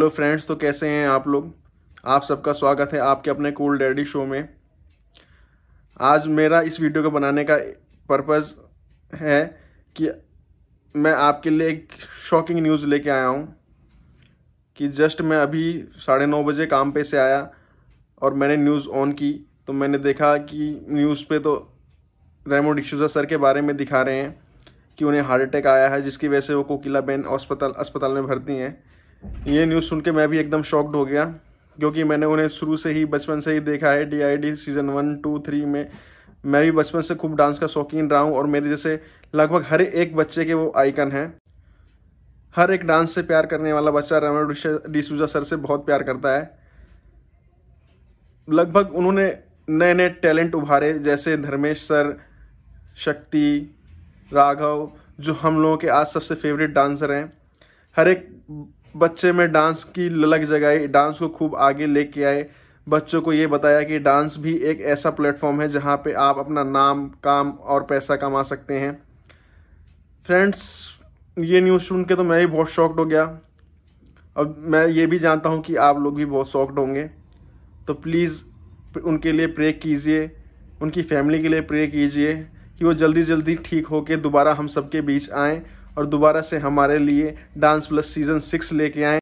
hello friends तो कैसे हैं आप लोग आप सबका स्वागत है आपके अपने कूल डैडी शो में आज मेरा इस वीडियो को बनाने का पर्पस है कि मैं आपके लिए एक शॉकिंग न्यूज़ लेके आया हूँ कि जस्ट मैं अभी साढ़े नौ बजे काम पे से आया और मैंने न्यूज़ ऑन की तो मैंने देखा कि न्यूज़ पे तो रेमो डिशूजा सर के बारे में दिखा रहे हैं कि उन्हें हार्ट अटैक आया है जिसकी वजह से वो कोकिला बेन अस्पताल अस्पताल में भर्ती हैं ये न्यूज़ सुन के मैं भी एकदम शॉक्ड हो गया क्योंकि मैंने उन्हें शुरू से ही बचपन से ही देखा है DID season one two three में मैं भी बचपन से खूब डांस का शौकीन रहा हूँ और मेरे जैसे लगभग हर एक बच्चे के वो आइकन हैं हर एक डांस से प्यार करने वाला बच्चा रमन डिसूजा सर से बहुत प्यार करता है लगभग उन्होंने नए नए टैलेंट उभारे जैसे धर्मेश सर शक्ति राघव जो हम लोगों के आज सबसे फेवरेट डांसर हैं हर एक बच्चे में डांस की ललक जगाई डांस को खूब आगे लेके आए बच्चों को ये बताया कि डांस भी एक ऐसा प्लेटफॉर्म है जहाँ पे आप अपना नाम काम और पैसा कमा सकते हैं फ्रेंड्स ये न्यूज़ सुन के तो मैं भी बहुत शॉक्ड हो गया अब मैं ये भी जानता हूँ कि आप लोग भी बहुत शॉक्ड होंगे तो प्लीज़ उनके लिए प्रे कीजिए उनकी फैमिली के लिए प्रे कीजिए कि वो जल्दी जल्दी ठीक होके दोबारा हम सबके बीच आएँ और दोबारा से हमारे लिए डांस प्लस सीजन सिक्स लेके आए